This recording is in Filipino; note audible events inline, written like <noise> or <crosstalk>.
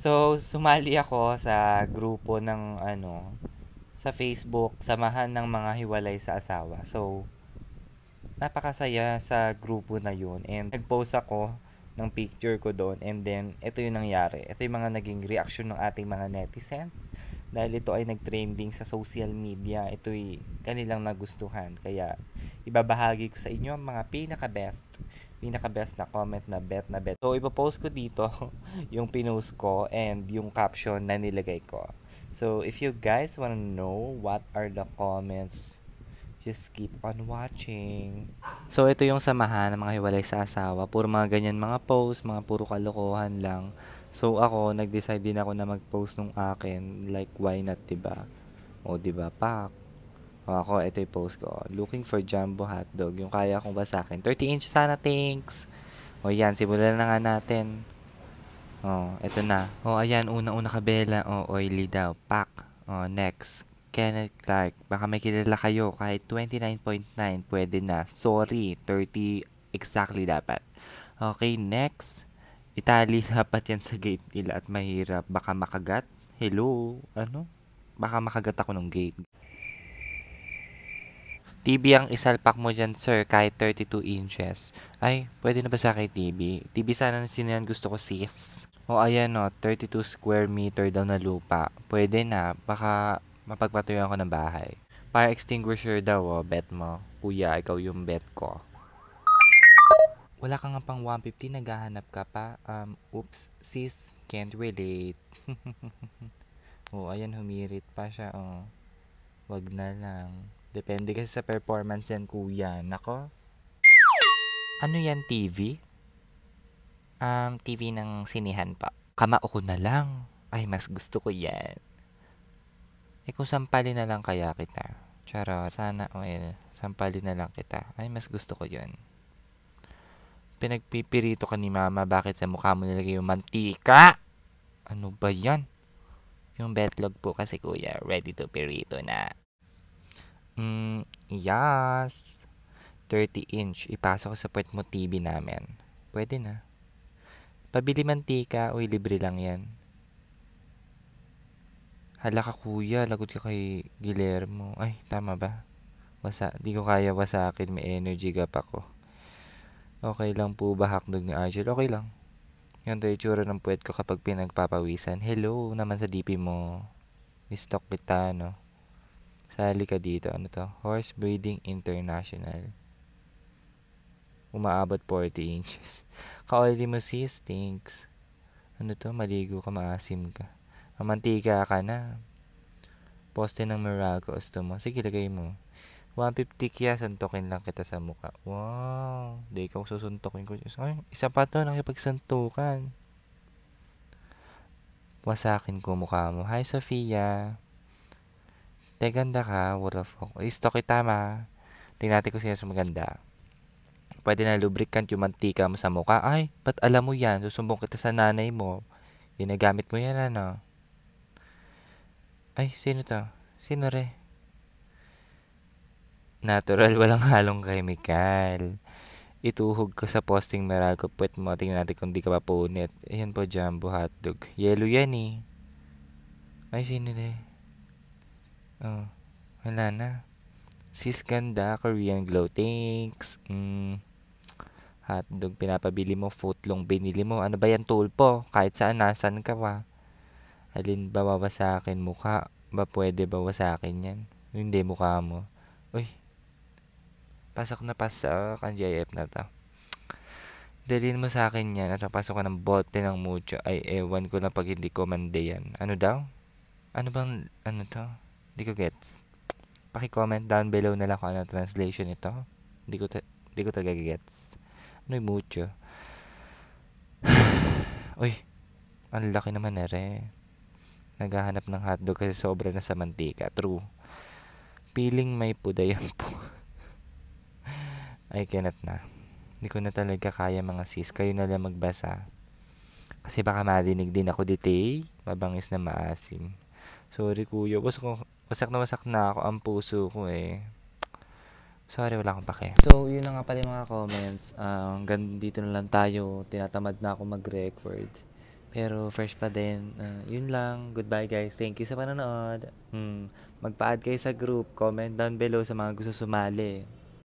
So, sumali ako sa grupo ng ano, sa Facebook, samahan ng mga hiwalay sa asawa. So, napakasaya sa grupo na yun. And nag-post ako ng picture ko doon. And then, ito yung nangyari. Ito yung mga naging reaction ng ating mga netizens dahil ito ay nagtrending sa social media, ito'y kanilang nagustuhan. Kaya ibabahagi ko sa inyo ang mga pinaka-best, pinaka-best na comment na bet na bet. So ipopost ko dito <laughs> yung pinost ko and yung caption na nilagay ko. So if you guys wanna know what are the comments just keep on watching. So, ito yung samahan ng mga hiwalay sa asawa. Puro mga ganyan mga post, mga puro kalokohan lang. So ako, nag-decide din ako na mag-post nung akin, like why not, 'di ba? O 'di ba, pak. O ako, ito 'yung post ko. Looking for jumbo hotdog, yung kaya kong basahin. 30 inch sana, thanks. O yan, simulan na nga natin. O, ito na. O ayan, una-una kabela. O, oily daw. Pak. O, next. Kenneth Clark. Baka may kilala kayo. Kahit 29.9, pwede na. Sorry, 30 exactly dapat. Okay, next. Itali <laughs> dapat yan sa gate nila at mahirap. Baka makagat. Hello? Ano? Baka makagat ako ng gate. TV ang isalpak mo dyan, sir, kahit 32 inches. Ay, pwede na ba sa kay TV? TV sana na sinayan gusto ko, sis. O ayan o, 32 square meter daw na lupa. Pwede na, baka mapagpatuloy ako ng bahay. Fire extinguisher daw o, oh, bet mo. Kuya, ikaw yung bet ko wala ka nga pang 150, naghahanap ka pa. Um, oops, sis, can't relate. <laughs> oh, ayan, humirit pa siya, oh. Wag na lang. Depende kasi sa performance yan, kuya. Nako. Ano yan, TV? Um, TV ng sinihan pa. Kamao ko na lang. Ay, mas gusto ko yan. Eh, kung sampalin na lang kaya kita. Charot. Sana, well, sampalin na lang kita. Ay, mas gusto ko yun. Pinagpipirito ka ni mama. Bakit sa mukha mo nilagay yung mantika? Ano ba yan? Yung betlog po kasi kuya, ready to pirito na. Mm, yes. 30 inch. Ipasok sa port mo TV namin. Pwede na. Pabili mantika. Uy, libre lang yan. Hala ka kuya, lagot ka kay Guillermo. Ay, tama ba? Wasa, di ko kaya wasakin, may energy gap ako. Okay lang po ba hakdog ni Argel? Okay lang. Yan yung tsura ng puwet ko kapag pinagpapawisan. Hello naman sa DP mo. Istock kita, no? Sali ka dito. Ano to? Horse Breeding International. Umaabot 40 inches. <laughs> Kaoli mo sis, thanks. Ano to? Maligo ka, maasim ka. Mamantika ka na. Poste ng Meralco, gusto mo. Sige, lagay mo. 150 kaya suntukin lang kita sa mukha. Wow. Di ikaw susuntukin ko. Ay, isa pa to, nakipagsuntukan. Wasakin ko mukha mo. Hi, Sofia. Te, ganda ka. What the fuck? Isto kita, ma. Tingnan natin kung sino maganda. Pwede na lubricant yung mantika mo sa mukha. Ay, ba't alam mo yan? Susumbong kita sa nanay mo. Ginagamit mo yan, ano? Ay, sino to? Sino re? Natural, walang halong chemical. Ituhog ka sa posting Meralco. Puet mo, tingnan natin kung di ka mapunit. Ayan po, jumbo hotdog. Yellow yan eh. Ay, sino na eh? Oh, wala na. Sis ganda, Korean glow. Thanks. Mm. Hotdog, pinapabili mo. Footlong, binili mo. Ano ba yan, tulpo? Kahit saan, nasan ka pa. Alin ba sa akin mukha? Ba pwede ba akin yan? Hindi mukha mo. Uy, pasok na pasok ah, ang JF na to. Dalhin mo sa akin yan at papasok ka ng bote ng mucho. Ay, ewan ko na pag hindi ko mande yan. Ano daw? Ano bang, ano to? Hindi ko gets. Paki-comment down below na lang kung ano translation ito. Hindi ko, hindi ko talaga gets. Ano yung mucho? <sighs> Uy, ang laki naman na re. Naghahanap ng hotdog kasi sobra na sa mantika. True. Feeling may puday yan <laughs> po. I cannot na. Hindi ko na talaga kaya mga sis. Kayo na lang magbasa. Kasi baka marinig din ako dite. Mabangis na maasim. Sorry kuya. Wasak, wasak na wasak na ako ang puso ko eh. Sorry, wala akong pake. So, yun na nga pala yung mga comments. Uh, hanggang dito na lang tayo. Tinatamad na ako mag-record. Pero fresh pa din. Uh, yun lang. Goodbye guys. Thank you sa panonood. Hmm. Magpa-add kayo sa group. Comment down below sa mga gusto sumali.